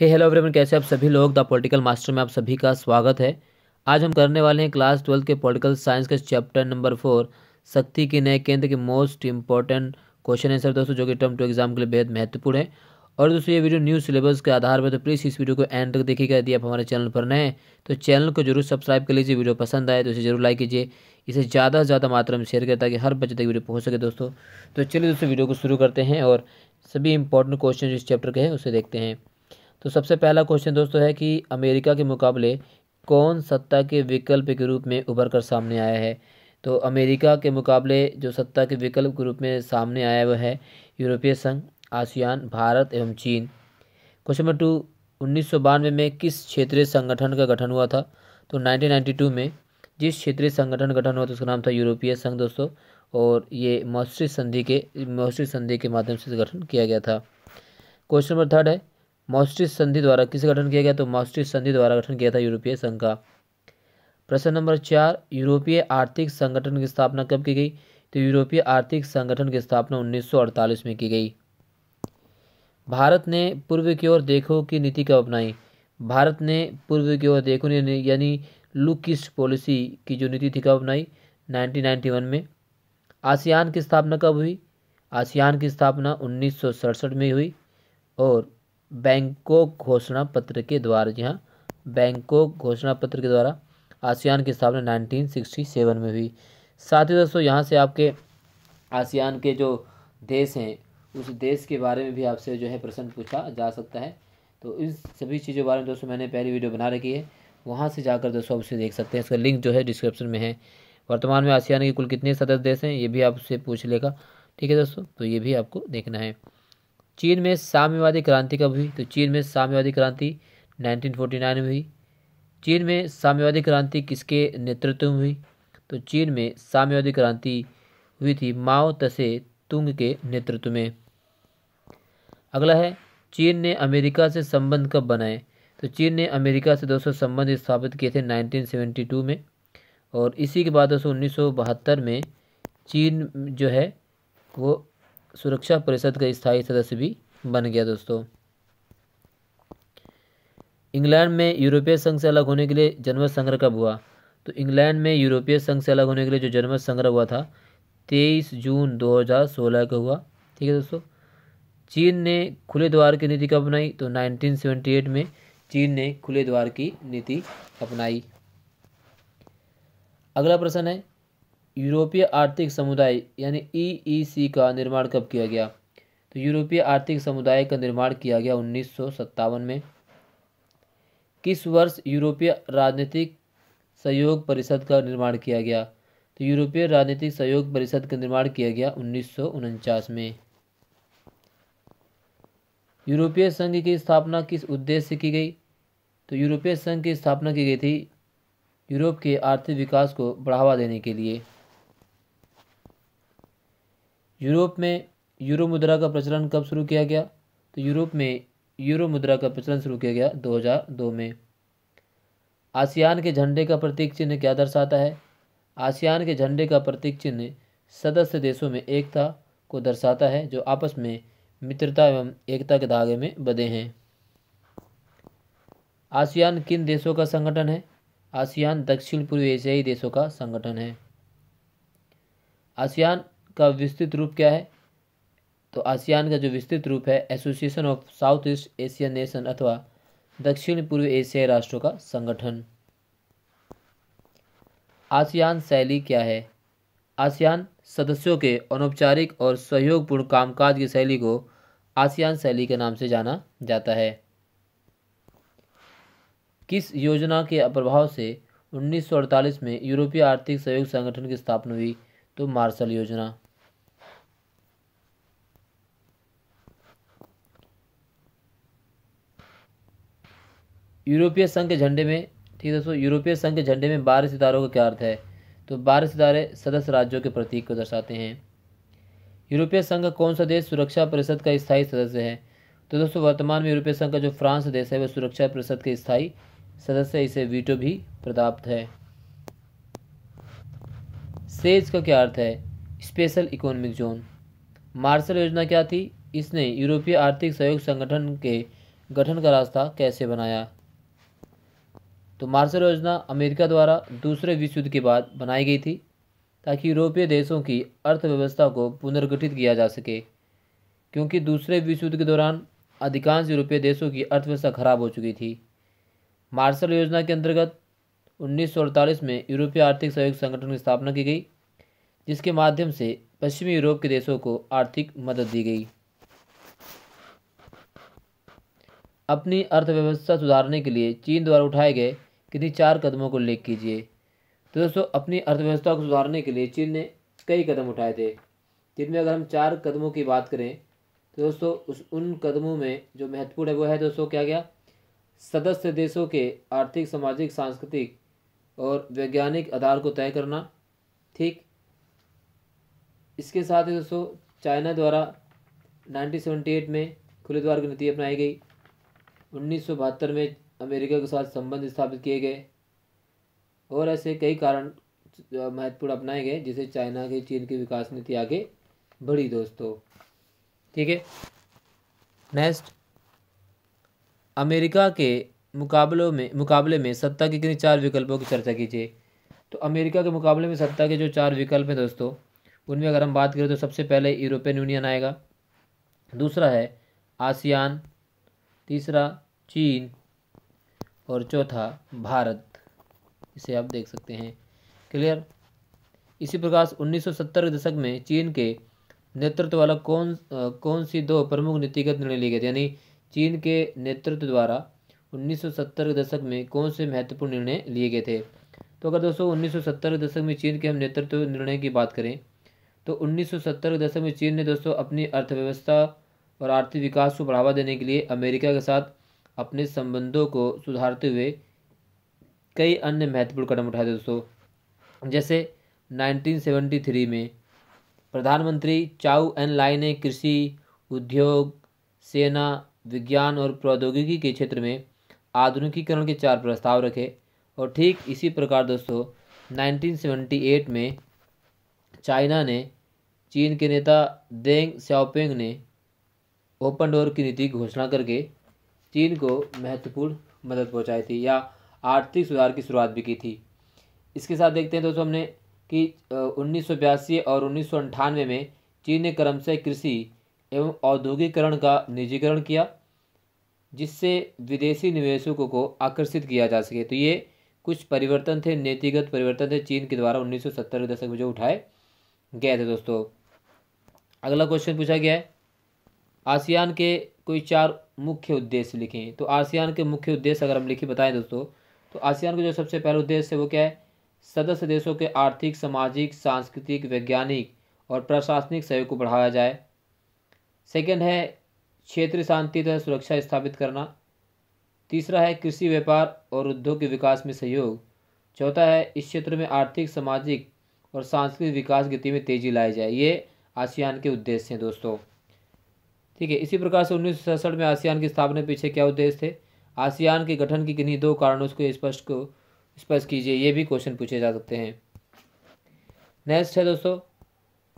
हे hello everyone कैसे आप सभी लोग द पॉलिटिकल मास्टर में आप सभी का स्वागत है आज हम करने वाले हैं क्लास ट्वेल्थ के पॉलिटिकल साइंस के चैप्टर नंबर फोर शक्ति के नए केंद्र के मोस्ट इंपॉर्टेंट क्वेश्चन आंसर दोस्तों जो कि टर्म टू एग्जाम के लिए बेहद महत्वपूर्ण है और दोस्तों ये वीडियो न्यू सिलेबस के आधार पर तो प्लीज़ इस वीडियो को एंड तक देखिएगा यदि आप हमारे चैनल पर नए तो चैनल को जरूर सब्सक्राइब कर लीजिए वीडियो पसंद आए तो इसे जरूर लाइक कीजिए इसे ज़्यादा से ज़्यादा मात्रा में शेयर करें ताकि हर बच्चे तक वीडियो पहुँच सके दोस्तों तो चलिए दोस्तों वीडियो को शुरू करते हैं और सभी इंपॉर्टेंट क्वेश्चन जो इस चैप्टर के हैं उसे देखते हैं तो सबसे पहला क्वेश्चन दोस्तों है कि अमेरिका के मुकाबले कौन सत्ता के विकल्प के रूप में उभर कर सामने आया है तो अमेरिका के मुकाबले जो सत्ता के विकल्प के रूप में सामने आया वह है यूरोपीय संघ आसियान भारत एवं चीन क्वेश्चन नंबर टू उन्नीस में किस क्षेत्रीय संगठन का गठन हुआ था तो 1992 में जिस क्षेत्रीय संगठन का गठन हुआ था उसका नाम था यूरोपीय संघ दोस्तों और ये मौसरी संधि के मौसरी संधि के माध्यम से गठन किया गया था क्वेश्चन नंबर थर्ड है मॉस्ट्रिस संधि द्वारा किसे गठन किया गया तो मॉस्ट्रिस संधि द्वारा गठन किया था यूरोपीय संघ का प्रश्न नंबर चार यूरोपीय आर्थिक संगठन की स्थापना कब की गई तो यूरोपीय आर्थिक संगठन की स्थापना 1948 में की गई भारत ने पूर्व की ओर देखो की नीति कब अपनाई भारत ने पूर्व की ओर देखो यानी लुक ईस्ट पॉलिसी की जो नीति थी कब अपनाई नाइनटीन में आसियान की स्थापना कब हुई आसियान की स्थापना उन्नीस में हुई और बैंकॉक घोषणा पत्र के द्वारा जी हाँ बैंकॉक घोषणा पत्र के द्वारा आसियान की स्थापना नाइनटीन सिक्सटी सेवन में हुई साथ ही दोस्तों यहाँ से आपके आसियान के जो देश हैं उस देश के बारे में भी आपसे जो है प्रश्न पूछा जा सकता है तो इन सभी चीज़ों के बारे में दोस्तों मैंने पहली वीडियो बना रखी है वहाँ से जाकर दोस्तों आप उसे देख सकते हैं इसका लिंक जो है डिस्क्रिप्शन में है वर्तमान में आसियान के कुल कितने सदस्य देश हैं ये भी आपसे पूछ लेगा ठीक है दोस्तों तो ये भी आपको देखना है चीन में साम्यवादी क्रांति कब हुई तो चीन में साम्यवादी क्रांति 1949 में हुई चीन में साम्यवादी क्रांति किसके नेतृत्व में हुई तो चीन में साम्यवादी क्रांति हुई थी माओ तसे तुंग के नेतृत्व में अगला है चीन ने अमेरिका से संबंध कब बनाए तो चीन ने अमेरिका से दोस्तों संबंध स्थापित किए थे 1972 में और इसी के बाद दोस्तों उन्नीस में चीन जो है वो सुरक्षा परिषद का स्थायी सदस्य भी बन गया दोस्तों इंग्लैंड में यूरोपीय संघ से अलग होने के लिए जनमत संग्रह कब हुआ तो इंग्लैंड में यूरोपीय संघ से अलग होने के लिए जो जनमत संग्रह हुआ था तेईस जून दो हजार सोलह का हुआ ठीक है दोस्तों चीन ने खुले द्वार की नीति कब अपनाई तो नाइनटीन सेवेंटी एट में चीन ने खुले द्वार की नीति अपनाई अगला प्रश्न है यूरोपीय आर्थिक समुदाय यानी ईईसी e e का निर्माण कब किया गया तो यूरोपीय आर्थिक समुदाय का निर्माण किया गया उन्नीस में किस वर्ष यूरोपीय राजनीतिक सहयोग परिषद का निर्माण किया गया तो यूरोपीय राजनीतिक सहयोग परिषद का निर्माण किया गया उन्नीस में यूरोपीय संघ की स्थापना किस उद्देश्य से की गई तो यूरोपीय संघ की स्थापना की गई थी यूरोप के आर्थिक विकास को बढ़ावा देने के लिए यूरोप में यूरो मुद्रा का प्रचलन कब शुरू किया गया तो यूरोप में यूरो मुद्रा का प्रचलन शुरू किया गया 2002 में आसियान के झंडे का प्रतीक चिन्ह क्या दर्शाता है आसियान के झंडे का प्रतीक चिन्ह सदस्य देशों में एकता को दर्शाता है जो आपस में मित्रता एवं एकता के धागे में बधे हैं आसियान किन देशों का संगठन है आसियान दक्षिण पूर्व एशियाई देशों का संगठन है आसियान का विस्तृत रूप क्या है तो आसियान का जो विस्तृत रूप है association of South East Asian nation अथवा दक्षिण पूर्व एशियाई राष्ट्रों का संगठन आसियान शैली क्या है आसियान सदस्यों के अनौपचारिक और सहयोगपूर्ण कामकाज की शैली को आसियान शैली के नाम से जाना जाता है किस योजना के प्रभाव से 1948 में यूरोपीय आर्थिक सहयोग संगठन की स्थापना हुई तो मार्शल योजना यूरोपीय संघ के झंडे में ठीक है दोस्तों यूरोपीय संघ के झंडे में बारह सितारों का क्या अर्थ है तो बारह सितारे सदस्य राज्यों के प्रतीक को दर्शाते हैं यूरोपीय संघ कौन सा देश सुरक्षा परिषद का स्थायी सदस्य है तो दोस्तों वर्तमान में यूरोपीय संघ का जो फ्रांस देश है वह सुरक्षा परिषद के स्थायी सदस्य इसे वीटो भी प्राप्त है सेज का क्या अर्थ है स्पेशल इकोनॉमिक जोन मार्शल योजना क्या थी इसने यूरोपीय आर्थिक सहयोग संगठन के गठन का रास्ता कैसे बनाया तो मार्शल योजना अमेरिका द्वारा दूसरे विश्व युद्ध के बाद बनाई गई थी ताकि यूरोपीय देशों की अर्थव्यवस्था को पुनर्गठित किया जा सके क्योंकि दूसरे विश्व युद्ध के दौरान अधिकांश यूरोपीय देशों की अर्थव्यवस्था खराब हो चुकी थी मार्शल योजना के अंतर्गत उन्नीस में यूरोपीय आर्थिक सहयोग संगठन की स्थापना की गई जिसके माध्यम से पश्चिमी यूरोप के देशों को आर्थिक मदद दी गई अपनी अर्थव्यवस्था सुधारने के लिए चीन द्वारा उठाए गए किन्हीं चार कदमों को उल्लेख कीजिए तो दोस्तों अपनी अर्थव्यवस्था को सुधारने के लिए चीन ने कई कदम उठाए थे जिनमें अगर हम चार कदमों की बात करें तो दोस्तों उस उन कदमों में जो महत्वपूर्ण है वो है दोस्तों क्या गया सदस्य देशों के आर्थिक सामाजिक सांस्कृतिक और वैज्ञानिक आधार को तय करना ठीक इसके साथ ही दोस्तों चाइना द्वारा 1978 में खुले द्वार की नीति अपनाई गई उन्नीस में अमेरिका के साथ संबंध स्थापित किए गए और ऐसे कई कारण महत्वपूर्ण अपनाए गए जिसे चाइना के चीन की विकास नीति आगे बढ़ी दोस्तों ठीक है नेक्स्ट अमेरिका के मुकाबलों में मुकाबले में सत्ता के किन चार विकल्पों की चर्चा कीजिए तो अमेरिका के मुकाबले में सत्ता के जो चार विकल्प हैं दोस्तों उनमें अगर हम बात करें तो सबसे पहले यूरोपियन यूनियन आएगा दूसरा है आसियान तीसरा चीन और चौथा भारत इसे आप देख सकते हैं क्लियर इसी प्रकार 1970 के दशक में चीन के नेतृत्व वाला कौन आ, कौन सी दो प्रमुख नीतिगत निर्णय लिए गए थे यानी चीन के नेतृत्व द्वारा 1970 के दशक में कौन से महत्वपूर्ण निर्णय लिए गए थे तो अगर दोस्तों 1970 के दशक में चीन के हम नेतृत्व निर्णय की बात करें तो 1970 के दशक में चीन ने दोस्तों अपनी अर्थव्यवस्था और आर्थिक विकास को बढ़ावा देने के लिए अमेरिका के साथ अपने संबंधों को सुधारते हुए कई अन्य महत्वपूर्ण कदम उठाए दोस्तों जैसे 1973 में प्रधानमंत्री चाउ एन लाई ने कृषि उद्योग सेना विज्ञान और प्रौद्योगिकी के क्षेत्र में आधुनिकीकरण के चार प्रस्ताव रखे और ठीक इसी प्रकार दोस्तों 1978 में चाइना ने चीन के नेता देंग श्याओपिंग ने ओपन डोर की नीति घोषणा करके चीन को महत्वपूर्ण मदद पहुंचाई थी या आर्थिक सुधार की शुरुआत भी की थी इसके साथ देखते हैं दोस्तों हमने कि उन्नीस और उन्नीस में चीन ने से कृषि एवं औद्योगिकरण का निजीकरण किया जिससे विदेशी निवेशकों को आकर्षित किया जा सके तो ये कुछ परिवर्तन थे नीतिगत परिवर्तन थे चीन के द्वारा उन्नीस के दशक में जो उठाए गए थे दोस्तों अगला क्वेश्चन पूछा गया है आसियान के कोई चार मुख्य उद्देश्य लिखें तो आसियान के मुख्य उद्देश्य अगर हम लिखी बताएं दोस्तों तो आसियान का जो सबसे पहला उद्देश्य है वो क्या है सदस्य देशों के आर्थिक सामाजिक सांस्कृतिक वैज्ञानिक और प्रशासनिक सहयोग को बढ़ाया जाए सेकेंड है क्षेत्रीय शांति तथा सुरक्षा स्थापित करना तीसरा है कृषि व्यापार और उद्योग के विकास में सहयोग चौथा है इस क्षेत्र में आर्थिक सामाजिक और सांस्कृतिक विकास गति में तेजी लाई जाए ये आसियान के उद्देश्य हैं दोस्तों ठीक है इसी प्रकार से उन्नीस में आसियान की स्थापना पीछे क्या उद्देश्य थे आसियान के गठन की किन्हीं दो कारणों को स्पष्ट को स्पष्ट कीजिए ये भी क्वेश्चन पूछे जा सकते हैं नेक्स्ट है दोस्तों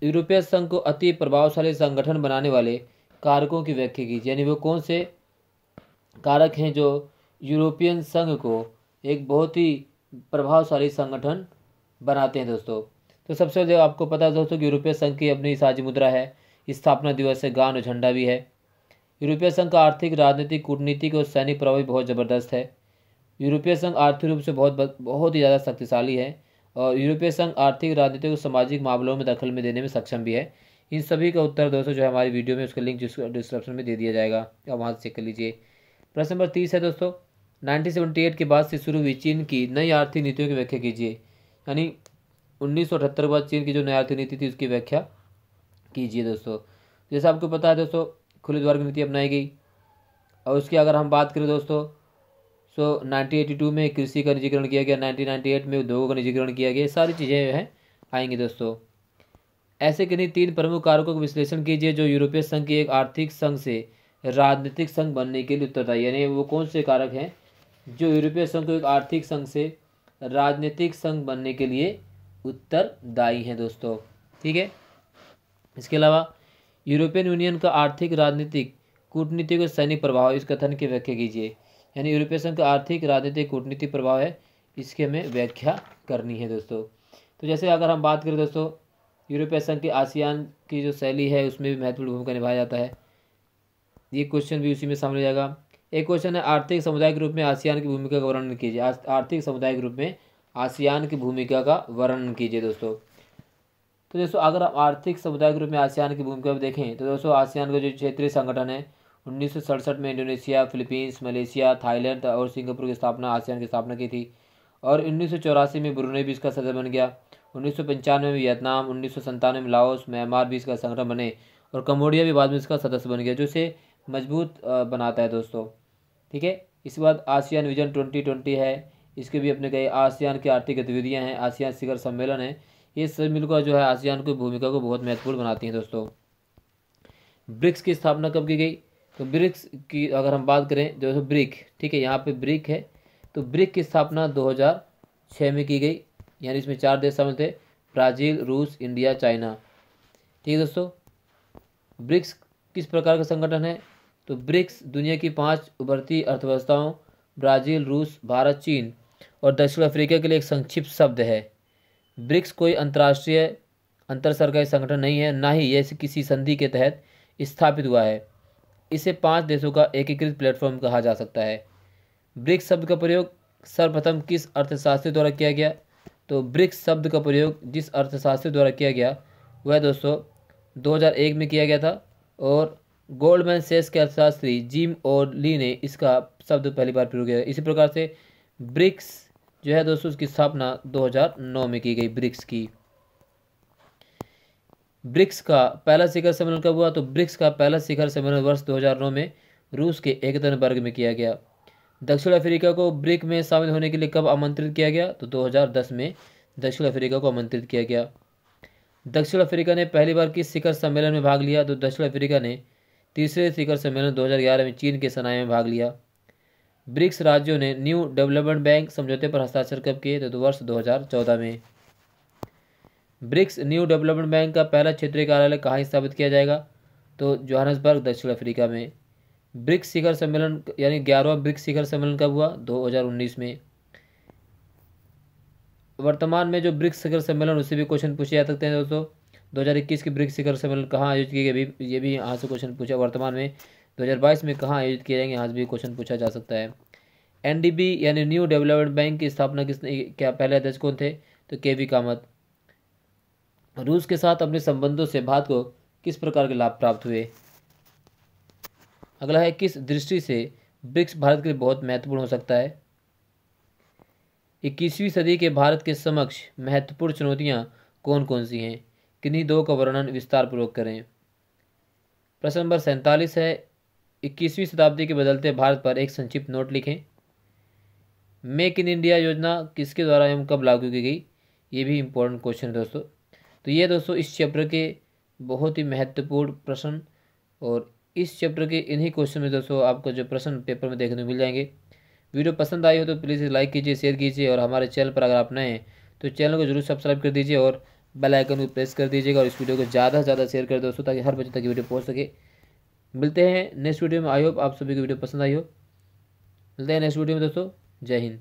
यूरोपीय संघ को अति प्रभावशाली संगठन बनाने वाले कारकों की व्याख्या कीजिए यानी वो कौन से कारक हैं जो यूरोपियन संघ को एक बहुत ही प्रभावशाली संगठन बनाते हैं दोस्तों तो सबसे पहले आपको पता है दोस्तों कि यूरोपीय संघ की अपनी साझी मुद्रा है स्थापना दिवस है गान और झंडा भी है यूरोपीय संघ का आर्थिक राजनीतिक कूटनीतिक और सैनिक प्रभाव बहुत ज़बरदस्त है यूरोपीय संघ आर्थिक रूप से बहुत बहुत ही ज़्यादा शक्तिशाली है और यूरोपीय संघ आर्थिक राजनीतिक और सामाजिक मामलों में दखल में देने में सक्षम भी है इन सभी का उत्तर दोस्तों जो है हमारी वीडियो में उसका लिंक डिस्क्रिप्शन में दे दिया जाएगा आप वहाँ से चेक कर लीजिए प्रश्न नंबर तीस है दोस्तों एट के बाद से शुरू हुई चीन की नई आर्थिक नीतियों की व्याख्या कीजिए यानी उन्नीस सौ अठहत्तर के बाद चीन की जो नई आर्थिक नीति थी उसकी व्याख्या कीजिए दोस्तों जैसे आपको पता है दोस्तों खुले द्वार की नीति अपनाई गई और उसकी अगर हम बात करें दोस्तों सो so, 1982 में कृषि का निजीकरण किया गया 1998 में उद्योगों का निजीकरण किया गया सारी चीज़ें जो है आएंगी दोस्तों ऐसे किन्हीं तीन प्रमुख कारकों का विश्लेषण कीजिए जो यूरोपीय संघ की एक आर्थिक संघ से राजनीतिक संघ बनने के लिए उत्तरदायी यानी वो कौन से कारक हैं जो यूरोपीय संघ को एक आर्थिक संघ से राजनीतिक संघ बनने के लिए उत्तरदायी हैं दोस्तों ठीक है इसके अलावा यूरोपियन यूनियन का आर्थिक राजनीतिक कूटनीतिक और सैनिक प्रभाव इस कथन की व्याख्या कीजिए यानी यूरोपीय संघ का आर्थिक राजनीतिक कूटनीतिक प्रभाव है इसके हमें व्याख्या करनी है दोस्तों तो जैसे अगर हम बात करें दोस्तों यूरोपीय संघ की आसियान की जो शैली है उसमें भी महत्वपूर्ण भूमिका निभाया जाता है ये क्वेश्चन भी उसी में सामने जाएगा एक क्वेश्चन है आर्थिक समुदाय के रूप में आसियान की भूमिका का वर्णन कीजिए आर्थिक समुदाय के रूप में आसियान की भूमिका का वर्णन कीजिए दोस्तों तो दोस्तों अगर आप आर्थिक समुदाय के रूप में आसियान की भूमिका भी देखें तो दोस्तों आसियान का जो क्षेत्रीय संगठन है उन्नीस में इंडोनेशिया फिलीपींस मलेशिया थाईलैंड और सिंगापुर की स्थापना आसियान की स्थापना की थी और उन्नीस में ब्रुनई भी इसका सदस्य बन गया उन्नीस में वियतनाम उन्नीस में लाओस म्यांमार भी इसका संगठन बने और कम्बोडिया भी बाद में इसका सदस्य बन गया जो इसे मजबूत बनाता है दोस्तों ठीक है इसके बाद आसियान विजन ट्वेंटी है इसके भी अपने कई आसियान की आर्थिक गतिविधियाँ हैं आसियान शिखर सम्मेलन है ये सब मिलकर जो है आसियान की भूमिका को बहुत महत्वपूर्ण बनाती हैं दोस्तों ब्रिक्स की स्थापना कब की गई तो ब्रिक्स की अगर हम बात करें जो ब्रिक ठीक है यहाँ पे ब्रिक है तो ब्रिक की स्थापना 2006 में की गई यानी इसमें चार देश शामिल थे ब्राज़ील रूस इंडिया चाइना ठीक है दोस्तों ब्रिक्स किस प्रकार का संगठन है तो ब्रिक्स दुनिया की पांच उभरती अर्थव्यवस्थाओं ब्राज़ील रूस भारत चीन और दक्षिण अफ्रीका के लिए एक संक्षिप्त शब्द है ब्रिक्स कोई अंतर्राष्ट्रीय अंतर सरकारी संगठन नहीं है ना ही यह किसी संधि के तहत स्थापित हुआ है इसे पांच देशों का एकीकृत प्लेटफॉर्म कहा जा सकता है ब्रिक्स शब्द का प्रयोग सर्वप्रथम किस अर्थशास्त्री द्वारा किया गया तो ब्रिक्स शब्द का प्रयोग जिस अर्थशास्त्री द्वारा किया गया वह दोस्तों 2001 में किया गया था और गोल्डमैन सेस के अर्थशास्त्री जिम और ली ने इसका शब्द पहली बार प्रयोग किया इसी प्रकार से ब्रिक्स जो है दोस्तों उसकी स्थापना 2009 में की गई ब्रिक्स की ब्रिक्स का पहला शिखर सम्मेलन कब हुआ तो ब्रिक्स का पहला शिखर सम्मेलन वर्ष 2009 में रूस के वर्ग में किया गया दक्षिण अफ्रीका को ब्रिक में शामिल होने के लिए कब आमंत्रित किया गया तो 2010 में दक्षिण अफ्रीका को आमंत्रित किया गया दक्षिण अफ्रीका ने पहली बार किस शिखर सम्मेलन में भाग लिया तो दक्षिण अफ्रीका ने तीसरे शिखर सम्मेलन 2011 में चीन के सनाए में भाग लिया ब्रिक्स राज्यों ने न्यू डेवलपमेंट बैंक समझौते पर हस्ताक्षर कब किए तो वर्ष 2014 में ब्रिक्स न्यू डेवलपमेंट बैंक का पहला क्षेत्रीय कार्यालय कहाँ स्थापित किया जाएगा तो जोहानसबर्ग दक्षिण अफ्रीका में ब्रिक्स शिखर सम्मेलन यानी ग्यारहवा ब्रिक्स शिखर सम्मेलन कब हुआ 2019 में वर्तमान में जो ब्रिक्स शिखर सम्मेलन उससे भी क्वेश्चन पूछे जा सकते हैं दोस्तों 2021 के ब्रिक्स शिखर सम्मेलन कहाँ आयोजित किए गए ये भी यहाँ से क्वेश्चन पूछा वर्तमान में 2022 में कहाँ आयोजित किए जाएंगे यहाँ से भी क्वेश्चन पूछा जा सकता है एन यानी न्यू डेवलपमेंट बैंक की स्थापना किसने क्या पहले अध्यक्ष कौन थे तो के वी कामत रूस के साथ अपने संबंधों से भारत को किस प्रकार के लाभ प्राप्त हुए अगला है किस दृष्टि से ब्रिक्स भारत के लिए बहुत महत्वपूर्ण हो सकता है इक्कीसवीं सदी के भारत के समक्ष महत्वपूर्ण चुनौतियाँ कौन कौन सी हैं किन्हीं दो का वर्णन विस्तारपूर्वक करें प्रश्न नंबर सैंतालीस है इक्कीसवीं शताब्दी के बदलते भारत पर एक संक्षिप्त नोट लिखें मेक इन इंडिया योजना किसके द्वारा एवं कब लागू की गई ये भी इम्पोर्टेंट क्वेश्चन है दोस्तों तो ये दोस्तों इस चैप्टर के बहुत ही महत्वपूर्ण प्रश्न और इस चैप्टर के इन्हीं क्वेश्चन में दोस्तों आपको जो प्रश्न पेपर में देखने को मिल जाएंगे वीडियो पसंद आई हो तो प्लीज़ लाइक कीजिए शेयर कीजिए और हमारे चैनल पर अगर आप नए हैं तो चैनल को जरूर सब्सक्राइब कर दीजिए और बेल आइकन को प्रेस कर दीजिएगा और इस वीडियो को ज़्यादा से ज़्यादा शेयर कर दोस्तों ताकि हर बच्चे तक वीडियो पहुँच सके मिलते हैं नेक्स्ट वीडियो में आई होप आप सभी को वीडियो पसंद आई हो मिलते हैं नेक्स्ट वीडियो में दोस्तों जय हिंद